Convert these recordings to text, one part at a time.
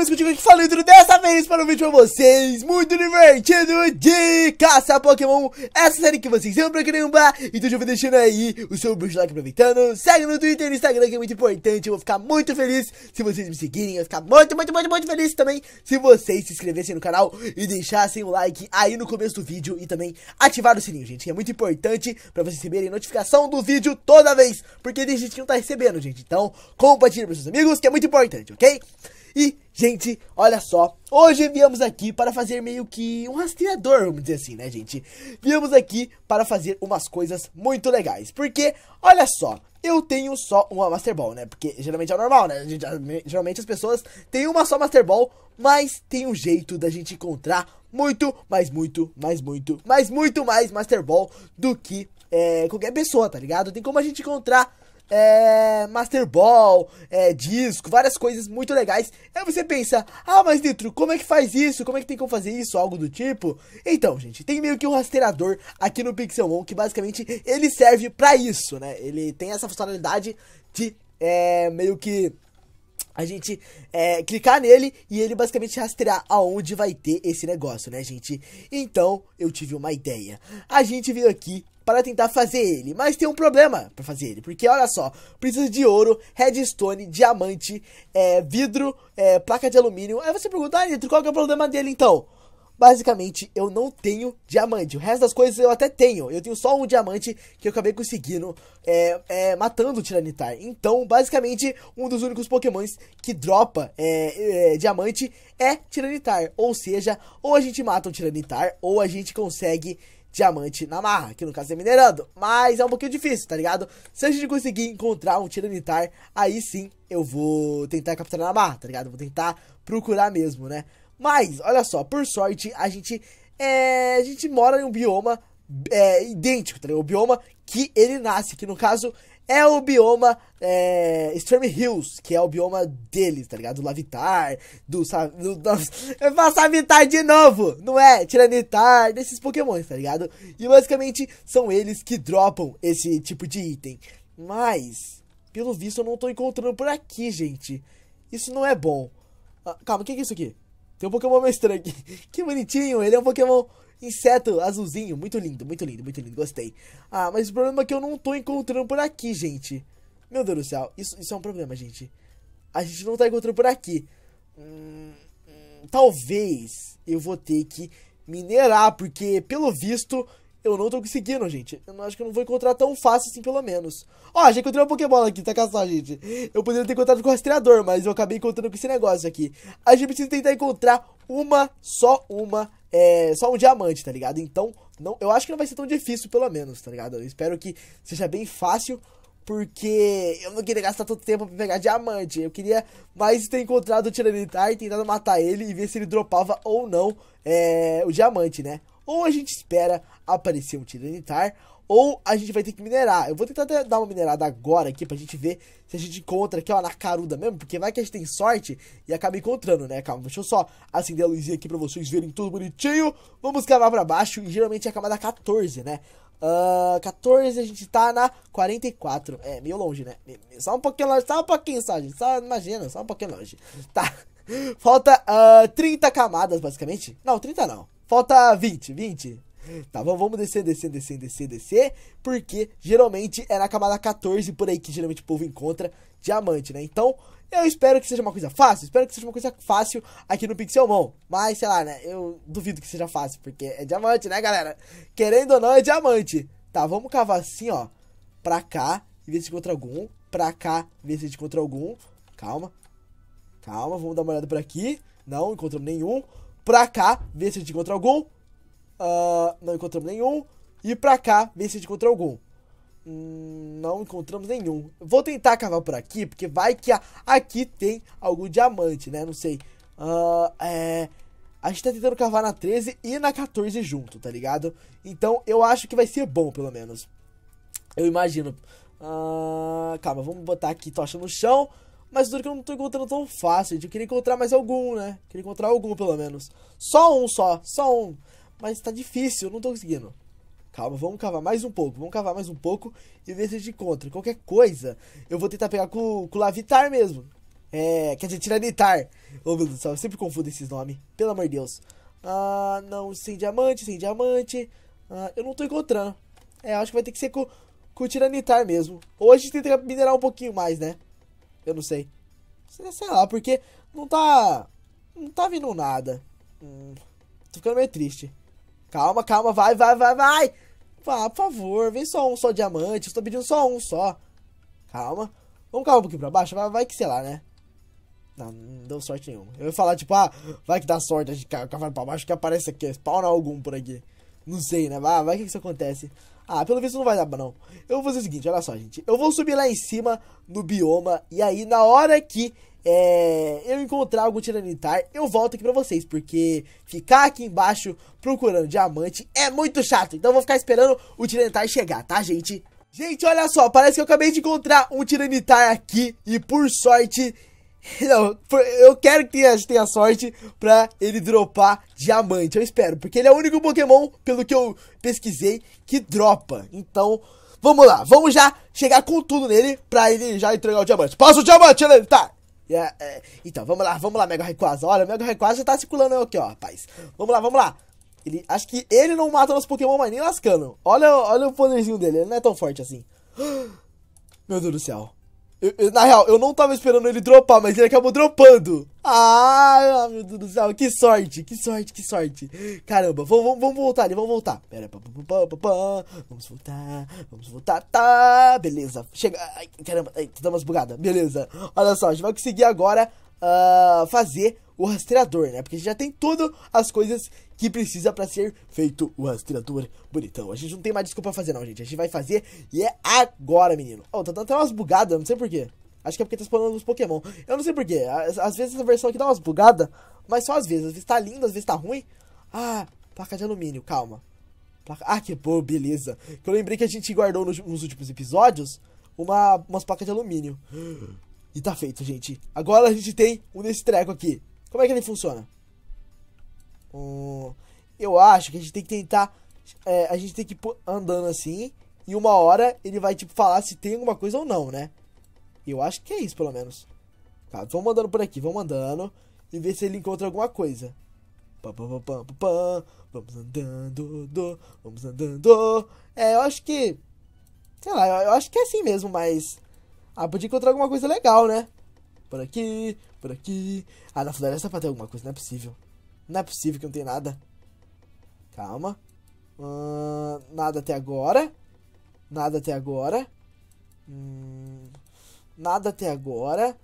mais que eu digo aqui falando dessa vez para um vídeo pra vocês Muito divertido de caça Pokémon Essa série que vocês amam pra caramba Então já vou deixando aí o seu bruxo like aproveitando Segue no Twitter e no Instagram que é muito importante Eu vou ficar muito feliz se vocês me seguirem Eu vou ficar muito, muito, muito, muito feliz também Se vocês se inscrevessem no canal e deixassem o like aí no começo do vídeo E também ativar o sininho, gente Que é muito importante pra vocês receberem notificação do vídeo toda vez Porque tem gente que não tá recebendo, gente Então compartilhe pros seus amigos que é muito importante, ok? E, gente, olha só, hoje viemos aqui para fazer meio que um rastreador, vamos dizer assim, né, gente? Viemos aqui para fazer umas coisas muito legais, porque, olha só, eu tenho só uma Master Ball, né? Porque geralmente é normal, né? Geralmente as pessoas têm uma só Master Ball, mas tem um jeito da gente encontrar muito, mas muito, mas muito, mas muito mais Master Ball do que é, qualquer pessoa, tá ligado? Tem como a gente encontrar é, Master Ball, é, disco, várias coisas muito legais. Aí você pensa, ah, mas Nitro, como é que faz isso? Como é que tem como fazer isso? Algo do tipo. Então, gente, tem meio que um rastreador aqui no Pixel One que basicamente ele serve para isso, né? Ele tem essa funcionalidade de é, meio que a gente é, clicar nele e ele basicamente rastrear aonde vai ter esse negócio, né, gente? Então, eu tive uma ideia. A gente veio aqui para tentar fazer ele. Mas tem um problema para fazer ele, porque olha só, precisa de ouro, redstone, diamante, é, vidro, é, placa de alumínio. Aí você pergunta, ah, Nitro, qual que é o problema dele então? basicamente eu não tenho diamante. O resto das coisas eu até tenho. Eu tenho só um diamante que eu acabei conseguindo é, é, matando o Tiranitar. Então, basicamente, um dos únicos pokémons que dropa é, é diamante é Tiranitar. Ou seja, ou a gente mata o Tiranitar, ou a gente consegue diamante na marra, que no caso é minerando. Mas é um pouquinho difícil, tá ligado? Se a gente conseguir encontrar um tiranitar, aí sim eu vou tentar capturar na marra, tá ligado? Vou tentar procurar mesmo, né? Mas, olha só, por sorte, a gente. É, a gente mora em um bioma é, idêntico, tá ligado? O bioma que ele nasce, que no caso é o bioma é, Storm Hills, que é o bioma deles, tá ligado? Do Lavitar, do, do, do Eu faço Lavitar de novo, não é? Tiranitar, desses pokémons, tá ligado? E basicamente são eles que dropam esse tipo de item. Mas, pelo visto eu não tô encontrando por aqui, gente. Isso não é bom. Ah, calma, o que, que é isso aqui? Tem um pokémon meio estranho aqui. que bonitinho, ele é um pokémon Inseto azulzinho, muito lindo, muito lindo, muito lindo, gostei. Ah, mas o problema é que eu não tô encontrando por aqui, gente. Meu Deus do céu, isso, isso é um problema, gente. A gente não tá encontrando por aqui. Hum, hum talvez eu vou ter que minerar, porque pelo visto eu não tô conseguindo, gente. Eu não acho que eu não vou encontrar tão fácil assim, pelo menos. Ó, oh, já encontrei uma Pokébola aqui, tá caçando, gente. Eu poderia ter encontrado com o rastreador, mas eu acabei encontrando com esse negócio aqui. A gente precisa tentar encontrar uma, só uma é só um diamante, tá ligado? Então, não, eu acho que não vai ser tão difícil, pelo menos, tá ligado? Eu espero que seja bem fácil, porque eu não queria gastar tanto tempo pra pegar diamante. Eu queria mais ter encontrado o Tiranitar e tentado matar ele e ver se ele dropava ou não é, o diamante, né? Ou a gente espera aparecer um Tiranitar, ou a gente vai ter que minerar. Eu vou tentar dar uma minerada agora aqui pra gente ver se a gente encontra aqui, ó, na caruda mesmo, porque vai que a gente tem sorte e acaba encontrando, né? Calma, deixa eu só acender a luzinha aqui pra vocês verem tudo bonitinho. Vamos cavar pra baixo e geralmente é a camada 14, né? Uh, ah, 14, a gente tá na 44. É, meio longe, né? Só um pouquinho longe, só um pouquinho só, gente. Só, imagina, só um pouquinho longe. Tá. Falta uh, ah, 30 camadas, basicamente. Não, 30 não. Falta 20, 20. Tá bom? Vamos descer, descer, descer, descer, descer. Porque geralmente é na camada 14 por aí que geralmente o povo encontra diamante, né? Então, eu espero que seja uma coisa fácil. Espero que seja uma coisa fácil aqui no Pixelmon. Mas, sei lá, né? Eu duvido que seja fácil, porque é diamante, né, galera? Querendo ou não, é diamante. Tá, vamos cavar assim, ó. Pra cá e ver se encontra algum. Pra cá, ver se a gente encontra algum. Calma. Calma, vamos dar uma olhada por aqui. Não, encontrou nenhum. Pra cá, ver se a gente encontra algum. Uh, não encontramos nenhum. E pra cá, ver se a gente encontra algum. Hum, não encontramos nenhum. Vou tentar cavar por aqui, porque vai que aqui tem algum diamante, né? Não sei. Uh, é, a gente tá tentando cavar na 13 e na 14 junto, tá ligado? Então eu acho que vai ser bom, pelo menos. Eu imagino. Uh, calma, vamos botar aqui tocha no chão. Mas tudo que eu não tô encontrando tão fácil, gente. Eu queria encontrar mais algum, né? queria encontrar algum, pelo menos. Só um só, só um mas tá difícil, eu não tô conseguindo. Calma, vamos cavar mais um pouco, vamos cavar mais um pouco e ver se a gente encontra. Qualquer coisa, eu vou tentar pegar com, com o Lavitar mesmo. É, quer dizer, Tiranitar. Ô meu Deus do céu, eu sempre confundo esses nomes, pelo amor de Deus. Ah, não, sem diamante, sem diamante. Ah, eu não tô encontrando. É, acho que vai ter que ser com, com o Tiranitar mesmo. Ou a gente tenta minerar um pouquinho mais, né? Eu não sei. Sei lá, porque não tá. Não tá vindo nada. Hum, tô ficando meio triste. Calma, calma, vai, vai, vai, vai. Vá, por favor, vem só um só diamante. Eu estou pedindo só um só. Calma. Vamos calma um pouquinho pra baixo? Vai, vai que sei lá, né? Não, não deu sorte nenhuma. Eu ia falar, tipo, ah, vai que dá sorte. A gente cai, pra baixo que aparece aqui. Spawna algum por aqui. Não sei, né? Vai, vai que isso acontece. Ah, pelo visto não vai dar, não. Eu vou fazer o seguinte, olha só, gente. Eu vou subir lá em cima no bioma. E aí, na hora que é, eu encontrar algum tiranitar, eu volto aqui pra vocês, porque ficar aqui embaixo procurando diamante é muito chato. Então eu vou ficar esperando o tiranitar chegar, tá, gente? Gente, olha só, parece que eu acabei de encontrar um tiranitar aqui e por sorte... Não, eu quero que tenha, tenha sorte pra ele dropar diamante, eu espero. Porque ele é o único Pokémon, pelo que eu pesquisei, que dropa. Então, vamos lá, vamos já chegar com tudo nele pra ele já entregar o diamante. Passa o diamante, tiranitar! Tá. Yeah, é, então, vamos lá, vamos lá, Mega Rayquaza. Olha, o Mega Rayquaza já tá circulando aqui, ó, rapaz. Vamos lá, vamos lá. Ele, acho que ele não mata nosso Pokémon, mais nem lascando. Olha, olha o poderzinho dele, ele não é tão forte assim. Meu Deus do céu. Eu, eu, na real, eu não tava esperando ele dropar, mas ele acabou dropando. Ah, meu Deus do céu, que sorte, que sorte, que sorte. Caramba, vamos, vamos, voltar ali, vamos voltar. Pera, vamos voltar, vamos voltar, tá, beleza. Chega, ai, caramba, ai, dá umas bugadas, beleza. Olha só, a gente vai conseguir agora uh, fazer o rastreador, né? Porque a gente já tem todas as coisas que precisa para ser feito o rastreador bonitão. A gente não tem mais desculpa pra fazer não, gente. A gente vai fazer e é agora, menino. Ó, oh, tá dando até umas bugadas, não sei porquê. Acho que é porque tá spawnando os Pokémon. Eu não sei porquê. Às vezes essa versão aqui dá umas bugadas, mas só às vezes. Às vezes tá lindo, às vezes tá ruim. Ah, placa de alumínio, calma. Placa... Ah, que boa, beleza. Que eu lembrei que a gente guardou nos, nos últimos episódios uma, umas placas de alumínio. E tá feito, gente. Agora a gente tem um desse treco aqui. Como é que ele funciona? Uh, eu acho que a gente tem que tentar. É, a gente tem que ir andando assim. E uma hora ele vai, tipo, falar se tem alguma coisa ou não, né? Eu acho que é isso, pelo menos. Tá, vamos andando por aqui, vamos andando. E ver se ele encontra alguma coisa. Vamos andando, do, vamos andando. É, eu acho que. Sei lá, eu, eu acho que é assim mesmo, mas. Ah, podia encontrar alguma coisa legal, né? por aqui, por aqui. Ah, na floresta pra ter alguma coisa, não é possível. Não é possível que não tem nada. Calma. Uh, nada até agora. Nada até agora. Hum, nada até agora.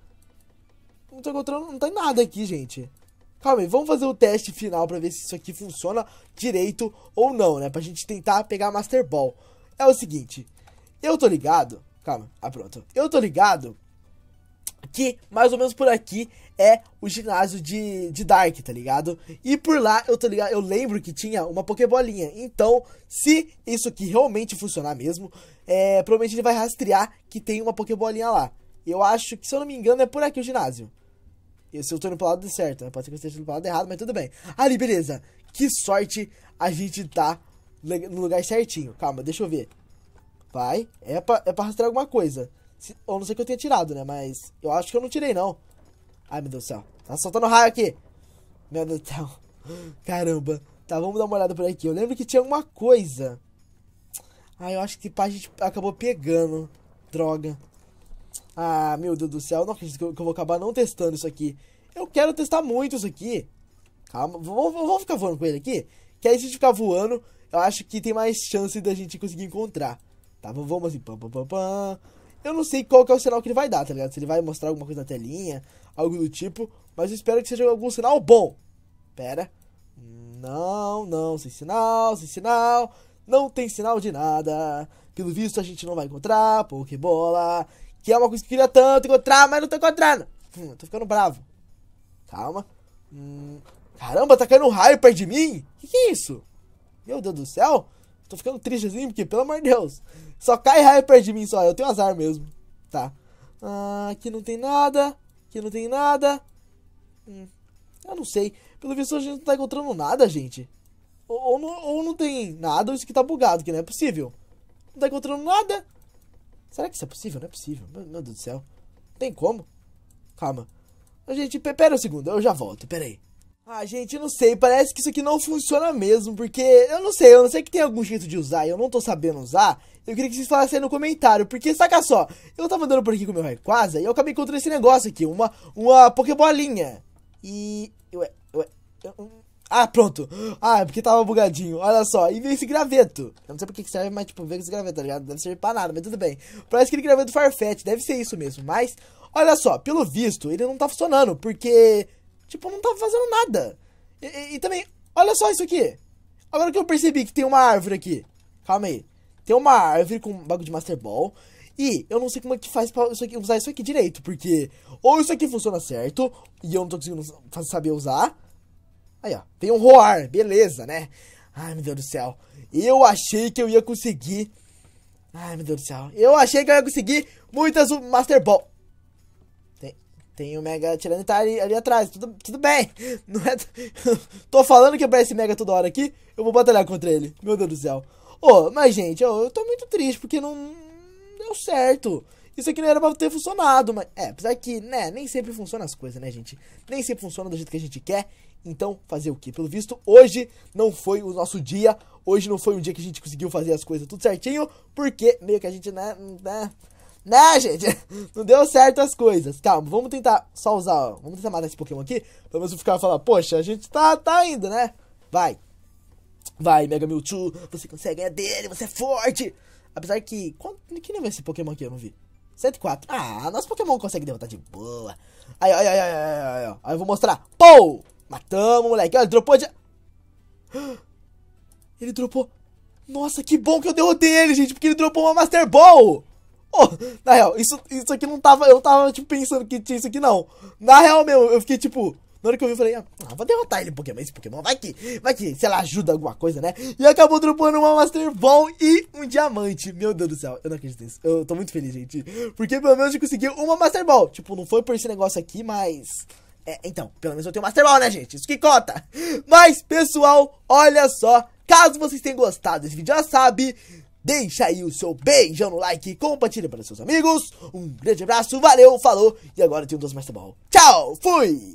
Não tô encontrando, não tem nada aqui, gente. Calma aí, vamos fazer o teste final pra ver se isso aqui funciona direito ou não, né? Pra gente tentar pegar a Master Ball. É o seguinte, eu tô ligado... Calma, ah, pronto. Eu tô ligado que mais ou menos por aqui é o ginásio de, de Dark, tá ligado? E por lá eu tô ligado, eu lembro que tinha uma Pokébolinha. Então, se isso aqui realmente funcionar mesmo, é, provavelmente ele vai rastrear que tem uma Pokébolinha lá. Eu acho que, se eu não me engano, é por aqui o ginásio. E se eu tô indo pro lado certo, né? Pode ser que eu esteja indo pro lado errado, mas tudo bem. Ali, beleza. Que sorte a gente tá no lugar certinho. Calma, deixa eu ver. Vai. É pra, é pra rastrear alguma coisa. Ou não sei que eu tenha tirado, né? Mas eu acho que eu não tirei, não. Ai, meu Deus do céu. Tá soltando raio aqui. Meu Deus do céu. Caramba. Tá, vamos dar uma olhada por aqui. Eu lembro que tinha alguma coisa. Ah, eu acho que pá, a gente acabou pegando. Droga. Ah, meu Deus do céu. Eu não acredito que eu, vou acabar não testando isso aqui. Eu quero testar muito isso aqui. Calma. Vamos, vamos ficar voando com ele aqui? Que aí se a gente ficar voando, eu acho que tem mais chance da gente conseguir encontrar. Tá, vamos assim. Pam, pam, pam, pam. Eu não sei qual é o sinal que ele vai dar, tá ligado? Se ele vai mostrar alguma coisa na telinha, algo do tipo. Mas eu espero que seja algum sinal bom. Pera. Não, não, sem sinal, sem sinal. Não tem sinal de nada. Pelo visto a gente não vai encontrar Pokébola. Que é uma coisa que eu queria tanto encontrar, mas não tô encontrando. Hum, tô ficando bravo. Calma. Hum, caramba, tá caindo um raio perto de mim? Que que é isso? Meu Deus do céu. Tô ficando tristezinho porque, pelo amor de Deus. Só cai raio perto de mim só. Eu tenho azar mesmo. Tá. Ah, aqui não tem nada. Aqui não tem nada. Hum, eu não sei. Pelo visto a gente não tá encontrando nada, gente. Ou, ou, não, ou não tem nada, ou isso aqui tá bugado, que não é possível. Não tá encontrando nada. Será que isso é possível? Não é possível. Meu, meu Deus do céu. Não tem como. Calma. Gente, pera um segundo, eu já volto, peraí. Ah, gente, não sei, parece que isso aqui não funciona mesmo, porque eu não sei, eu não sei que tem algum jeito de usar e eu não tô sabendo usar. Eu queria que vocês falassem aí no comentário, porque saca só, eu tava andando por aqui com meu Rayquaza e eu acabei encontrando esse negócio aqui, uma, uma Pokébolinha. E... Ué, ué, eu... Ah, pronto. Ah, é porque tava bugadinho. Olha só. E veio esse graveto. Eu não sei porque que serve, mas tipo, veio esse graveto, tá ligado? Deve servir pra nada, mas tudo bem. Parece aquele graveto Farfetch. Deve ser isso mesmo. Mas, olha só. Pelo visto, ele não tá funcionando. Porque Tipo, não tava fazendo nada. E, e, e, também, olha só isso aqui. Agora que eu percebi que tem uma árvore aqui. Calma aí. Tem uma árvore com um bagulho de Master Ball. E eu não sei como é que faz pra isso aqui, usar isso aqui direito. Porque ou isso aqui funciona certo. E eu não tô conseguindo saber usar. Aí, ó. Tem um roar. Beleza, né? Ai, meu Deus do céu. Eu achei que eu ia conseguir... Ai, meu Deus do céu. Eu achei que eu ia conseguir muitas Master Ball. Tem o Mega Tiranitar tá ali, ali atrás. Tudo, tudo bem. Não é. Tô falando que eu esse Mega toda hora aqui. Eu vou batalhar contra ele. Meu Deus do céu. Ô, oh, mas gente, oh, eu tô muito triste porque não deu certo. Isso aqui não era pra ter funcionado, mas. É, apesar que, né, nem sempre funciona as coisas, né, gente? Nem sempre funciona do jeito que a gente quer. Então, fazer o que? Pelo visto, hoje não foi o nosso dia. Hoje não foi um dia que a gente conseguiu fazer as coisas tudo certinho. Porque meio que a gente, né, né né, gente? Não deu certo as coisas. Calma, vamos tentar só usar, ó. Vamos tentar matar esse Pokémon aqui. Pelo menos eu ficar falando, poxa, a gente tá, tá indo, né? Vai. Vai, Mega Mewtwo. Você consegue ganhar dele, você é forte. Apesar que... Qual, que nível é esse Pokémon aqui? Eu não vi. 104. Ah, nosso Pokémon consegue derrotar de boa. Aí, aí, aí, aí, aí, aí. Aí eu vou mostrar. Pou! Matamos, moleque. Olha, ele dropou de... Ele dropou... Nossa, que bom que eu derrotei ele, gente. Porque ele dropou uma Master Ball. Oh, na real, isso, isso aqui não tava. Eu tava, tipo, pensando que tinha isso aqui, não. Na real mesmo, eu fiquei tipo. Na hora que eu vi, eu falei, ah, ah, vou derrotar ele Pokémon, esse Pokémon, vai que, vai que, sei lá, ajuda alguma coisa, né? E acabou dropando uma Master Ball e um diamante. Meu Deus do céu, eu não acredito nisso. Eu tô muito feliz, gente. Porque pelo menos eu consegui uma Master Ball. Tipo, não foi por esse negócio aqui, mas. É, então, pelo menos eu tenho Master Ball, né, gente? Isso que conta. Mas, pessoal, olha só. Caso vocês tenham gostado desse vídeo, já sabe Deixa aí o seu beijão no like, compartilha para seus amigos. Um grande abraço, valeu, falou. E agora tem um dos mais tá bom. Tchau, fui!